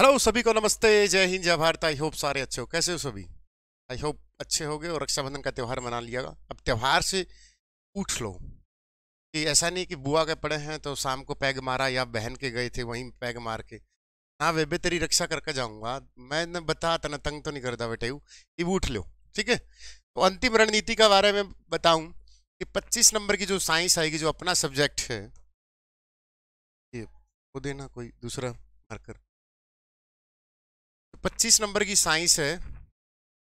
hello सभी को नमस्ते जय हिंद जय भारत आई होप सारे अच्छे हो कैसे हो सभी आई होप अच्छे हो गए और रक्षाबंधन का त्यौहार मना लिया अब त्यौहार से उठ लो कि ऐसा नहीं कि बुआ के पड़े हैं तो शाम को पैग मारा या बहन के गए थे वहीं पैग मार के हाँ भी तेरी रक्षा करके जाऊंगा मैं न बता तना तंग तो नहीं करता बेटे कि उठ लो ठीक है तो अंतिम रणनीति के बारे में बताऊँ कि पच्चीस नंबर की जो साइंस आएगी जो अपना सब्जेक्ट है ये वो देना कोई दूसरा मार्कर 25 नंबर की साइंस है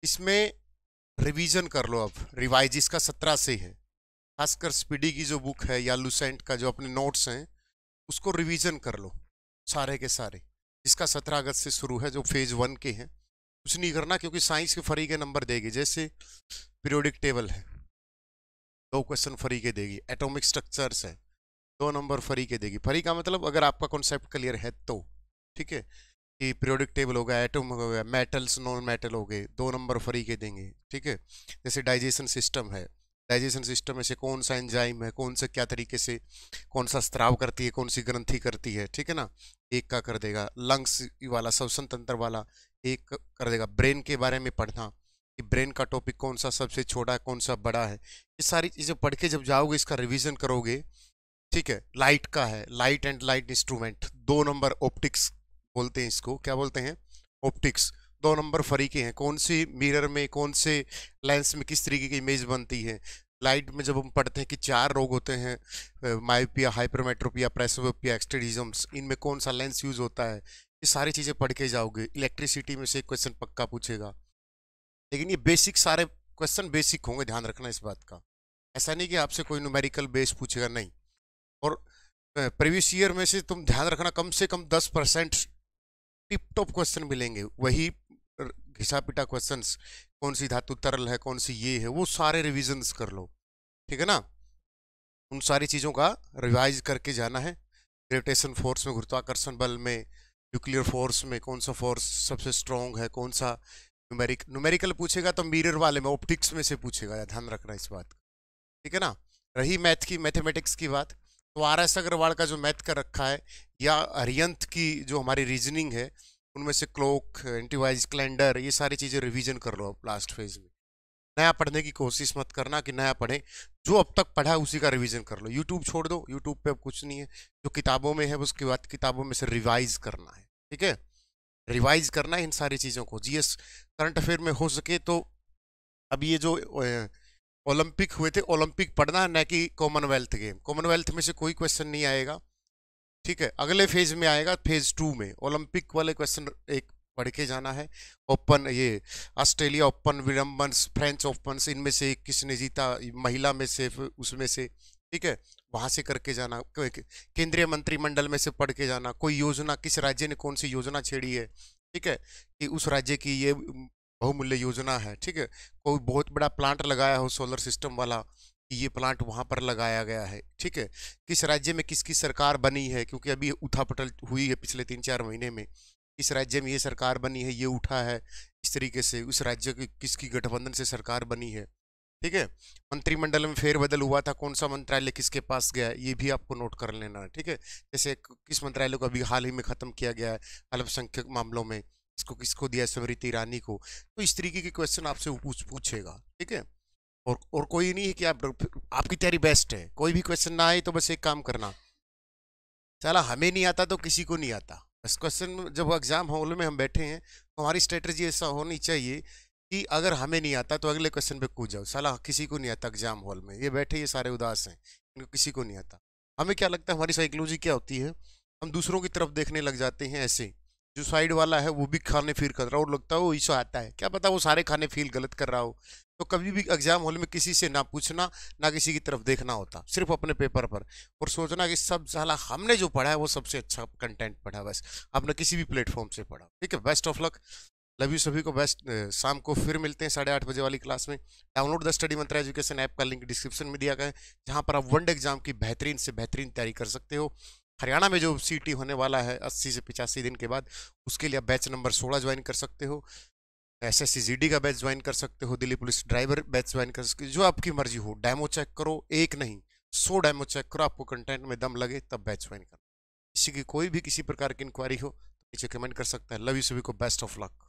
इसमें रिवीजन कर लो अब रिवाइज इसका सत्रह से है खासकर स्पीडी की जो बुक है या लुसेंट का जो अपने नोट्स हैं उसको रिवीजन कर लो सारे के सारे जिसका सत्रह अगस्त से शुरू है जो फेज वन के हैं कुछ नहीं करना क्योंकि साइंस के फरी के नंबर देगी जैसे पीरियोडिक टेबल है दो क्वेश्चन फरी के देगी एटॉमिक स्ट्रक्चर्स है दो नंबर फरी के देगी फरी का मतलब अगर आपका कॉन्सेप्ट क्लियर है तो ठीक है कि पीरियोडिक टेबल हो गया एटम हो गया मेटल्स नॉन मेटल हो गए दो नंबर फ्री के देंगे ठीक है जैसे डाइजेशन सिस्टम है डाइजेशन सिस्टम में से कौन सा एंजाइम है कौन से क्या तरीके से कौन सा स्त्राव करती है कौन सी ग्रंथि करती है ठीक है ना एक का कर देगा लंग्स वाला श्वसन तंत्र वाला एक कर देगा ब्रेन के बारे में पढ़ना कि ब्रेन का टॉपिक कौन सा सबसे छोटा है कौन सा बड़ा है ये सारी चीज़ें पढ़ के जब जाओगे इसका रिविजन करोगे ठीक है लाइट का है लाइट एंड लाइट इंस्ट्रूमेंट दो नंबर ऑप्टिक्स बोलते हैं इसको क्या बोलते हैं ऑप्टिक्स दो नंबर फरीके हैं कौन सी मिरर में कौन से लेंस में किस तरीके की इमेज बनती है लाइट में जब हम पढ़ते हैं कि चार रोग होते हैं माओपिया हाइपरमेट्रोपिया प्रेसोपिया एक्सटेडिजम्स इनमें कौन सा लेंस यूज़ होता है ये सारी चीज़ें पढ़ के जाओगे इलेक्ट्रिसिटी में से क्वेश्चन पक्का पूछेगा लेकिन ये बेसिक सारे क्वेश्चन बेसिक होंगे ध्यान रखना इस बात का ऐसा नहीं कि आपसे कोई न्यूमेरिकल बेस पूछेगा नहीं और प्रीवियस ईयर में से तुम ध्यान रखना कम से कम दस परसेंट टिप टॉप क्वेश्चन मिलेंगे वही घिसा पिटा क्वेश्चन कौन सी धातु तरल है कौन सी ये है वो सारे रिविजन कर लो ठीक है ना उन सारी चीज़ों का रिवाइज करके जाना है ग्रेविटेशन फोर्स में गुरुत्वाकर्षण बल में न्यूक्लियर फोर्स में कौन सा फोर्स सबसे स्ट्रॉन्ग है कौन सा न्यूमेरिक न्यूमेरिकल पूछेगा तो मिरर वाले में ऑप्टिक्स में से पूछेगा ध्यान रखना इस बात का ठीक है ना रही मैथ की मैथमेटिक्स की बात तो आर एस अग्रवाल का जो मैथ कर रखा है या हरियंत की जो हमारी रीजनिंग है उनमें से क्लोक एंटीवाइज कैलेंडर ये सारी चीज़ें रिवीजन कर लो आप लास्ट फेज में नया पढ़ने की कोशिश मत करना कि नया पढ़े जो अब तक पढ़ा है उसी का रिवीजन कर लो यूट्यूब छोड़ दो यूट्यूब पे अब कुछ नहीं है जो किताबों में है उसके बाद किताबों में से रिवाइज करना है ठीक है रिवाइज करना है इन सारी चीज़ों को जी करंट अफेयर में हो सके तो अब ये जो ओलंपिक हुए थे ओलंपिक पढ़ना है न कि कॉमनवेल्थ गेम कॉमनवेल्थ में से कोई क्वेश्चन नहीं आएगा ठीक है अगले फेज में आएगा फेज टू में ओलंपिक वाले क्वेश्चन एक पढ़ के जाना है ओपन ये ऑस्ट्रेलिया ओपन विलंबंस फ्रेंच ओपन इनमें से किसने जीता महिला में से उसमें से ठीक है वहाँ से करके जाना केंद्रीय मंत्रिमंडल में से पढ़ के जाना कोई योजना किस राज्य ने कौन सी योजना छेड़ी है ठीक है कि उस राज्य की ये बहुमूल्य योजना है ठीक है कोई बहुत बड़ा प्लांट लगाया हो सोलर सिस्टम वाला कि ये प्लांट वहाँ पर लगाया गया है ठीक है किस राज्य में किसकी सरकार बनी है क्योंकि अभी उठापटल हुई है पिछले तीन चार महीने में किस राज्य में ये सरकार बनी है ये उठा है इस तरीके से उस राज्य की किसकी गठबंधन से सरकार बनी है ठीक है मंत्रिमंडल में फेरबदल हुआ था कौन सा मंत्रालय किसके पास गया ये भी आपको नोट कर लेना है ठीक है जैसे किस मंत्रालय को अभी हाल ही में ख़त्म किया गया है अल्पसंख्यक मामलों में इसको किसको दिया है स्मृति ईरानी को तो इस तरीके के क्वेश्चन आपसे पूछ पूछेगा ठीक है और और कोई नहीं है कि आप आपकी तैयारी बेस्ट है कोई भी क्वेश्चन ना आए तो बस एक काम करना चला हमें नहीं आता तो किसी को नहीं आता बस क्वेश्चन जब एग्जाम हॉल में हम बैठे हैं तो हमारी स्ट्रेटजी ऐसा होनी चाहिए कि अगर हमें नहीं आता तो अगले क्वेश्चन पे कूद जाओ साला किसी को नहीं आता एग्जाम हॉल में ये बैठे ये सारे उदास हैं इनको किसी को नहीं आता हमें क्या लगता है हमारी साइकोलॉजी क्या होती है हम दूसरों की तरफ देखने लग जाते हैं ऐसे जो साइड वाला है वो भी खाने फील कर रहा हो और लगता है वो आता है क्या पता वो सारे खाने फील गलत कर रहा हो तो कभी भी एग्जाम हॉल में किसी से ना पूछना ना किसी की तरफ देखना होता सिर्फ अपने पेपर पर और सोचना कि सब साला हमने जो पढ़ा है वो सबसे अच्छा कंटेंट पढ़ा बस आपने किसी भी प्लेटफॉर्म से पढ़ा ठीक है best of luck love you सभी को बेस्ट शाम को फिर मिलते हैं साढ़े आठ बजे वाली क्लास में download the study Mantra education app का लिंक डिस्क्रिप्शन में दिया गया है जहाँ पर आप वनडे एग्जाम की बेहतरीन से बेहतरीन तैयारी कर सकते हो हरियाणा में जो सी होने वाला है अस्सी से पिचासी दिन के बाद उसके लिए आप बैच नंबर सोलह ज्वाइन कर सकते हो एस एस का बैच ज्वाइन कर सकते हो Delhi police driver batch join कर सकते हो जो आपकी मर्जी हो डैमो चेक करो एक नहीं सौ डैमो चेक करो आपको कंटेंट में दम लगे तब बैच ज्वाइन करो इसी की कोई भी किसी प्रकार की इंक्वायरी हो तो नीचे कमेंट कर सकता है लव यू सभी को बेस्ट ऑफ लक